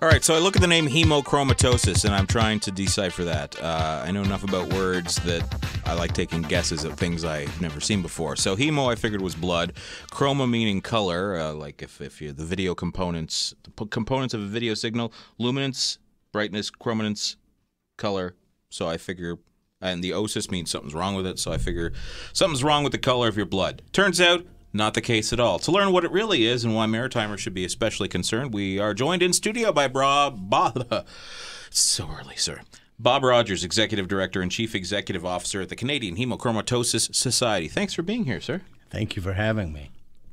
All right, so I look at the name hemochromatosis, and I'm trying to decipher that. Uh, I know enough about words that I like taking guesses at things I've never seen before. So hemo, I figured was blood. Chroma meaning color, uh, like if if you the video components, the components of a video signal, luminance, brightness, chrominance, color. So I figure, and the osis means something's wrong with it. So I figure something's wrong with the color of your blood. Turns out not the case at all. To learn what it really is and why Maritimers should be especially concerned, we are joined in studio by Bob. Bob so early, sir. Bob Rogers, Executive Director and Chief Executive Officer at the Canadian Hemochromatosis Society. Thanks for being here, sir. Thank you for having me.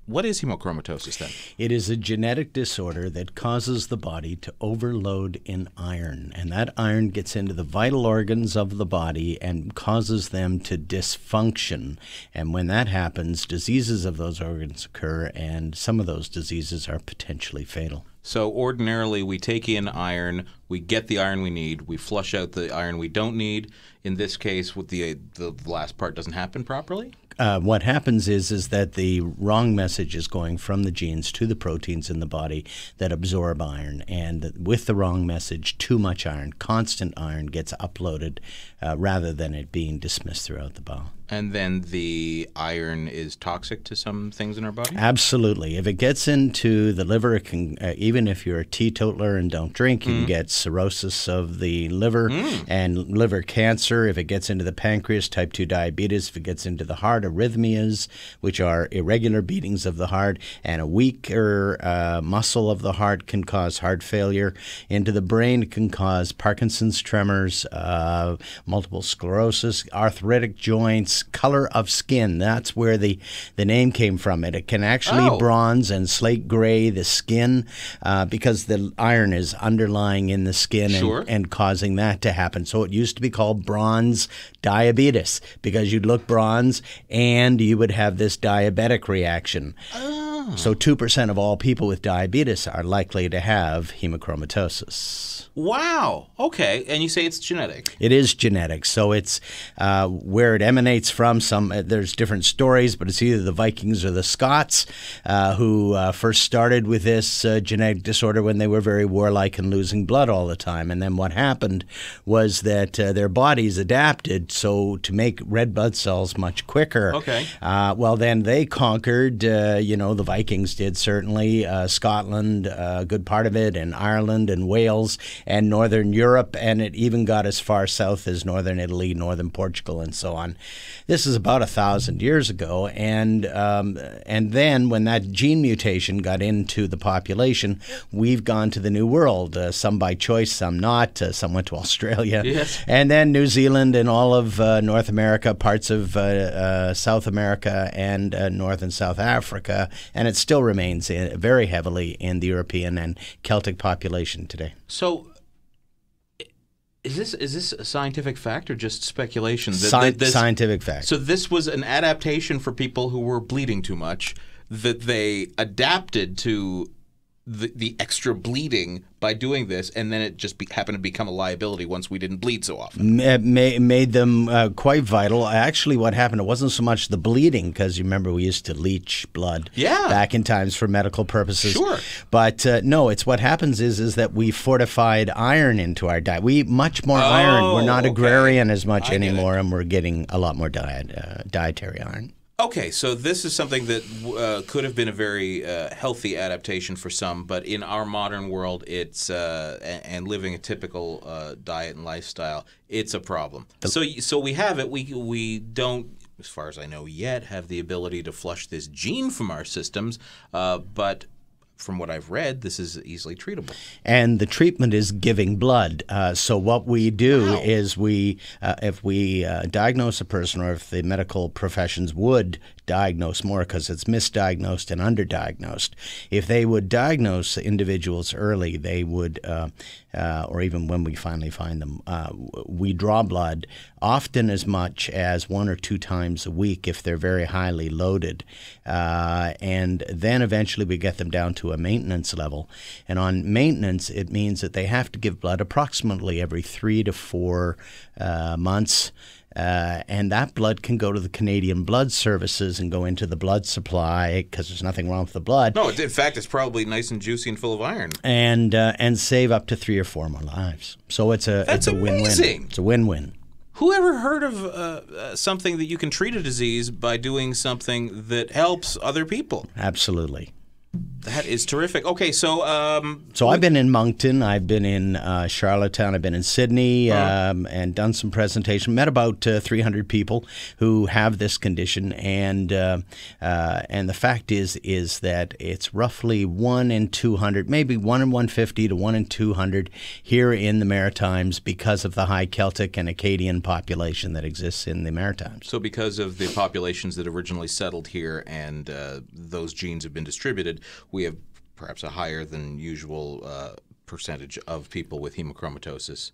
What is hemochromatosis then? It is a genetic disorder that causes the body to overload in iron, and that iron gets into the vital organs of the body and causes them to dysfunction. And when that happens, diseases of those organs occur, and some of those diseases are potentially fatal. So ordinarily, we take in iron, we get the iron we need, we flush out the iron we don't need. In this case, with the the last part doesn't happen properly. Uh, what happens is is that the wrong message is going from the genes to the proteins in the body that absorb iron, and with the wrong message, too much iron, constant iron, gets uploaded uh, rather than it being dismissed throughout the bowel. And then the iron is toxic to some things in our body? Absolutely. If it gets into the liver, it can, uh, even if you're a teetotaler and don't drink, you mm. can mm-hmm. get cirrhosis of the liver mm. and liver cancer. If it gets into the pancreas, type 2 diabetes. If it gets into the heart, arrhythmias, which are irregular beatings of the heart, and a weaker uh, muscle of the heart can cause heart failure. Into the brain, it can cause Parkinson's tremors, uh, multiple sclerosis, arthritic joints its color of skin. That's where the, the name came from. It, it can actually oh. bronze and slate gray the skin uh, because the iron is underlying in the skin sure. and, and causing that to happen. So it used to be called bronze diabetes because you'd look bronze and you would have this diabetic reaction. Oh. So 2% of all people with diabetes are likely to have hemochromatosis. Wow. Okay. And you say it's genetic. It is genetic. So it's uh, where it emanates from. Some uh, There's different stories, but it's either the Vikings or the Scots uh, who uh, first started with this uh, genetic disorder when they were very warlike and losing blood all the time. And then what happened was that uh, their bodies adapted so to make red blood cells much quicker. Okay. well, then they conquered, you know, the Vikings Vikings did certainly, uh, Scotland, uh, a good part of it, and Ireland and Wales and Northern Europe, and it even got as far south as Northern Italy, Northern Portugal, and so on. This is about a thousand years ago, and um, and then when that gene mutation got into the population, we've gone to the New World. Uh, some by choice, some not. Uh, some went to Australia, yes. and then New Zealand and all of uh, North America, parts of uh, South America and North and South Africa, and it still remains in, eh, very heavily in the European and Celtic population today. So, is this is this a scientific fact or just speculation? That, Sci that this, scientific fact. So this was an adaptation for people who were bleeding too much that they adapted to the, the extra bleeding by doing this, and then it just be, happened to become a liability once we didn't bleed so often. It made, made them uh, quite vital. Actually, what happened, it wasn't so much the bleeding, because you remember we used to leech blood yeah. back in times for medical purposes. Sure. But uh, no, it's what happens is is that we fortified iron into our diet. We eat much more oh, iron. We're not oh, okay. agrarian as much I anymore, and we're getting a lot more diet, uh, dietary iron. Okay, so this is something that uh, could have been a very uh, healthy adaptation for some, but in our modern world, it's uh, and living a typical uh, diet and lifestyle, it's a problem. So, so we have it. We we don't, as far as I know, yet have the ability to flush this gene from our systems, uh, but from what I've read, this is easily treatable. And the treatment is giving blood. Uh, so what we do wow. is we, uh, if we uh, diagnose a person, or if the medical professions would diagnose more because it's misdiagnosed and underdiagnosed. If they would diagnose individuals early, they would, uh, uh, or even when we finally find them, uh, we draw blood often as much as one or two times a week if they're very highly loaded. Uh, and then eventually we get them down to a maintenance level. And on maintenance, it means that they have to give blood approximately every three to four uh, months. Uh, and that blood can go to the Canadian Blood Services and go into the blood supply because there's nothing wrong with the blood. No, in fact, it's probably nice and juicy and full of iron. And uh, and save up to three or four more lives. So it's a That's it's a win-win. It's a win-win. Who ever heard of uh, uh, something that you can treat a disease by doing something that helps other people? Absolutely. That is terrific. Okay, so um, so I've been in Moncton, I've been in uh, Charlottetown, I've been in Sydney, uh-huh. um, and done some presentation. Met about uh, 300 people who have this condition, and uh, uh, and the fact is is that it's roughly one in 200, maybe one in 150 to one in 200 here in the Maritimes because of the high Celtic and Acadian population that exists in the Maritimes. So because of the populations that originally settled here, and uh, those genes have been distributed we have perhaps a higher than usual uh, percentage of people with hemochromatosis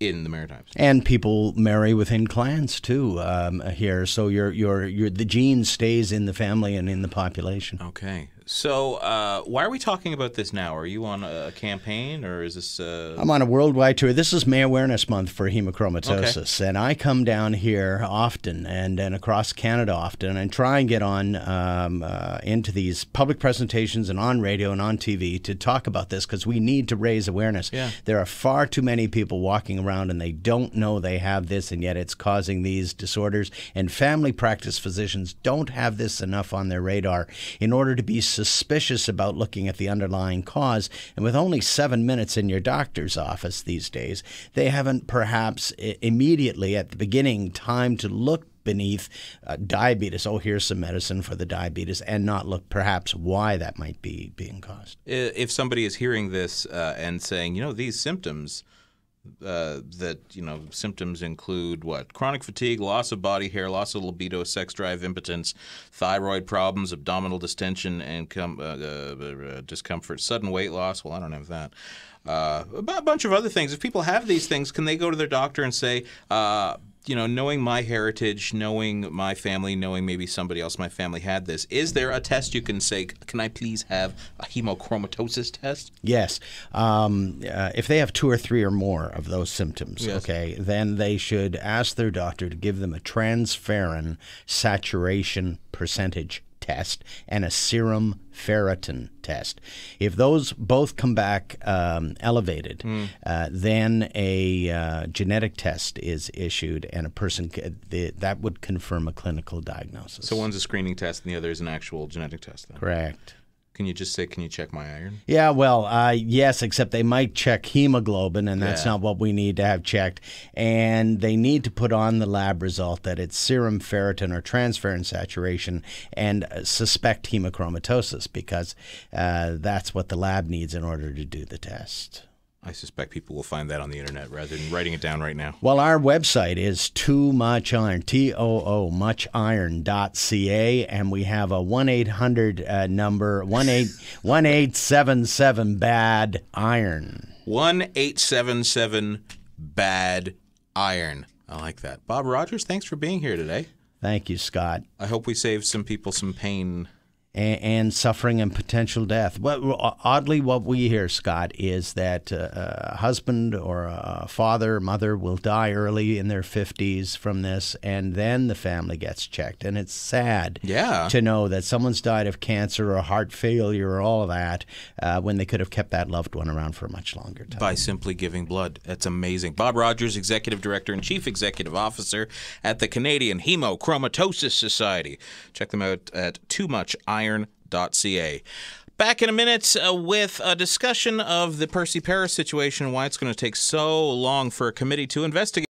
in the Maritimes. And people marry within clans too um, here, so your, your your the gene stays in the family and in the population. Okay, so, uh, why are we talking about this now? Are you on a campaign, or is this? A... Uh, I'm on a worldwide tour. This is May Awareness Month for hemochromatosis, okay. and I come down here often and and across Canada often, and try and get on um, uh, into these public presentations and on radio and on TV to talk about this because we need to raise awareness. Yeah. There are far too many people walking around and they don't know they have this, and yet it's causing these disorders. And family practice physicians don't have this enough on their radar in order to be suspicious about looking at the underlying cause. And with only seven minutes in your doctor's office these days, they haven't perhaps immediately at the beginning time to look beneath uh, diabetes. Oh, here's some medicine for the diabetes, and not look perhaps why that might be being caused. If somebody is hearing this uh, and saying, you know, these symptoms uh, that you know symptoms include what chronic fatigue, loss of body hair, loss of libido, sex drive, impotence, thyroid problems, abdominal distension, and com- uh, uh, uh discomfort, sudden weight loss. Well, I don't have that. Uh, a bunch of other things. If people have these things, can they go to their doctor and say? Uh, you know, knowing my heritage, knowing my family, knowing maybe somebody else in my family had this, is there a test you can say, can I please have a hemochromatosis test? Yes. Um, uh, if they have two or three or more of those symptoms, yes. okay, then they should ask their doctor to give them a transferrin saturation percentage test and a serum ferritin test. If those both come back um, elevated, mm. uh, then a uh, genetic test is issued, and a person c- that would confirm a clinical diagnosis. So one's a screening test, and the other is an actual genetic test. Then. Correct. Can you just say, can you check my iron? Yeah, well, uh, yes, except they might check hemoglobin, and that's yeah. not what we need to have checked. And they need to put on the lab result that it's serum ferritin or transferrin saturation and uh, suspect hemochromatosis because uh, that's what the lab needs in order to do the test. I suspect people will find that on the internet rather than writing it down right now. Well, our website is too much iron, T O O much and we have a 1 800 uh, number, 1877 bad iron. 1877 bad iron. I like that. Bob Rogers, thanks for being here today. Thank you, Scott. I hope we saved some people some pain and, and suffering and potential death. But oddly, what we hear, Scott, is that a uh, uh, husband or a uh, father, or mother will die early in their 50s from this, and then the family gets checked. And it's sad yeah. to know that someone's died of cancer or heart failure or all of that uh, when they could have kept that loved one around for a much longer time. By simply giving blood. That's amazing. Bob Rogers, Executive Director and Chief Executive Officer at the Canadian Hemochromatosis Society. Check them out at Too Much Iron iron.ca. Back in a minute uh, with a discussion of the Percy Paris situation and why it's going to take so long for a committee to investigate.